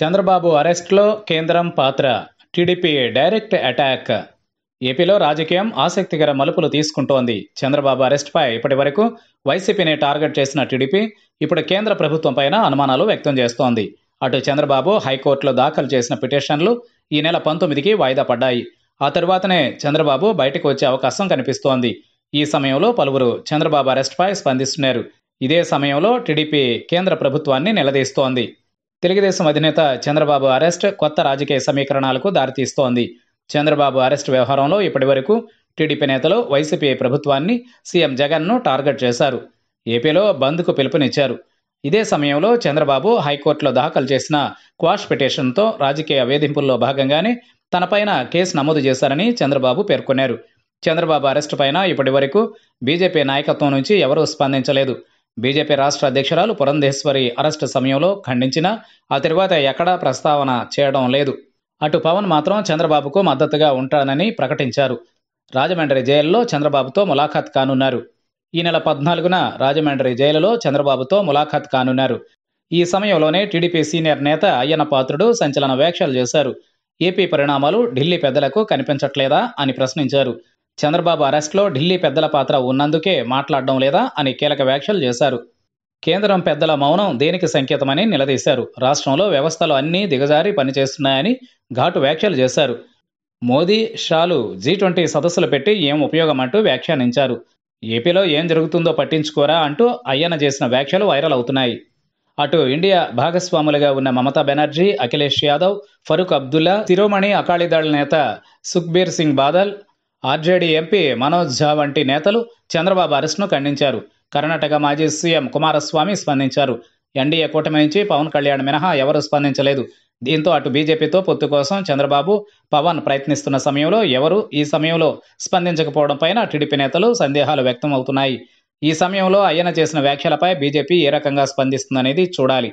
చంద్రబాబు అరెస్ట్లో కేంద్రం పాత్ర TDP direct attack ఏపీలో రాజకీయం ఆసక్తికర మలుపులు తీసుకుంటోంది చంద్రబాబు అరెస్ట్పై ఇప్పటి వరకు వైసీపీని టార్గెట్ చేసిన టీడీపీ ఇప్పుడు కేంద్ర ప్రభుత్వంపైన అనుమానాలు వ్యక్తం చేస్తోంది అటు చంద్రబాబు హైకోర్టులో దాఖలు చేసిన పిటిషన్లు ఈ నెల పంతొమ్మిదికి వాయిదా పడ్డాయి ఆ తరువాతనే చంద్రబాబు బయటకు వచ్చే అవకాశం కనిపిస్తోంది ఈ సమయంలో పలువురు చంద్రబాబు అరెస్ట్పై స్పందిస్తున్నారు ఇదే సమయంలో టీడీపీ కేంద్ర ప్రభుత్వాన్ని నిలదీస్తోంది తెలుగుదేశం అధినేత చంద్రబాబు అరెస్ట్ కొత్త రాజకీయ సమీకరణాలకు దారితీస్తోంది చంద్రబాబు అరెస్ట్ వ్యవహారంలో ఇప్పటివరకు టీడీపీ నేతలు వైసీపీ ప్రభుత్వాన్ని సీఎం జగన్ను టార్గెట్ చేశారు ఏపీలో బంద్కు పిలుపునిచ్చారు ఇదే సమయంలో చంద్రబాబు హైకోర్టులో దాఖలు చేసిన క్వాష్ పిటిషన్తో రాజకీయ వేధింపుల్లో భాగంగానే తనపైన కేసు నమోదు చేశారని చంద్రబాబు పేర్కొన్నారు చంద్రబాబు అరెస్టు పైన ఇప్పటి వరకు బీజేపీ నాయకత్వం నుంచి ఎవరూ స్పందించలేదు బీజేపీ రాష్ట్ర అధ్యక్షురాలు పురంధేశ్వరి అరెస్టు సమయంలో ఖండించినా ఆ తరువాత ఎక్కడా ప్రస్తావన చేయడం లేదు అటు పవన్ మాత్రం చంద్రబాబుకు మద్దతుగా ఉంటానని ప్రకటించారు రాజమండ్రి జైలులో చంద్రబాబుతో ములాఖాత్ కానున్నారు ఈ నెల పద్నాలుగున రాజమండ్రి జైలులో చంద్రబాబుతో ములాఖాత్ కానున్నారు ఈ సమయంలోనే టీడీపీ సీనియర్ నేత అయ్యన పాత్రుడు సంచలన వ్యాఖ్యలు చేశారు ఏపీ పరిణామాలు ఢిల్లీ పెద్దలకు కనిపించట్లేదా అని ప్రశ్నించారు చంద్రబాబు అరెస్ట్లో ఢిల్లీ పెద్దల పాత్ర ఉన్నందుకే మాట్లాడడం లేదా అని కీలక వ్యాఖ్యలు చేశారు కేంద్రం పెద్దల మౌనం దేనికి సంకేతమని నిలదీశారు రాష్ట్రంలో వ్యవస్థలు అన్నీ దిగజారి పనిచేస్తున్నాయని ఘాటు వ్యాఖ్యలు చేశారు మోదీ షాలు జీ ట్వంటీ సదస్సులు పెట్టి ఏం ఉపయోగం అంటూ వ్యాఖ్యానించారు ఏపీలో ఏం జరుగుతుందో పట్టించుకోరా అంటూ అయ్యన చేసిన వ్యాఖ్యలు వైరల్ అవుతున్నాయి అటు ఇండియా భాగస్వాములుగా ఉన్న మమతా బెనర్జీ అఖిలేష్ యాదవ్ ఫరూక్ అబ్దుల్లా శిరోమణి అకాలీదళ్ నేత సుఖ్బీర్ సింగ్ బాదల్ ఆర్జేడీ ఎంపీ మనోజ్ ఝా వంటి నేతలు చంద్రబాబు అరెస్ట్ను ఖండించారు కర్ణాటక మాజీ సీఎం కుమారస్వామి స్పందించారు ఎన్డీఏ కూటమి నుంచి పవన్ కళ్యాణ్ మినహా ఎవరూ స్పందించలేదు దీంతో అటు బీజేపీతో పొత్తు కోసం చంద్రబాబు పవన్ ప్రయత్నిస్తున్న సమయంలో ఎవరు ఈ సమయంలో స్పందించకపోవడంపైన టీడీపీ నేతలు సందేహాలు వ్యక్తం అవుతున్నాయి ఈ సమయంలో అయ్యన చేసిన వ్యాఖ్యలపై బీజేపీ ఏ రకంగా స్పందిస్తుందనేది చూడాలి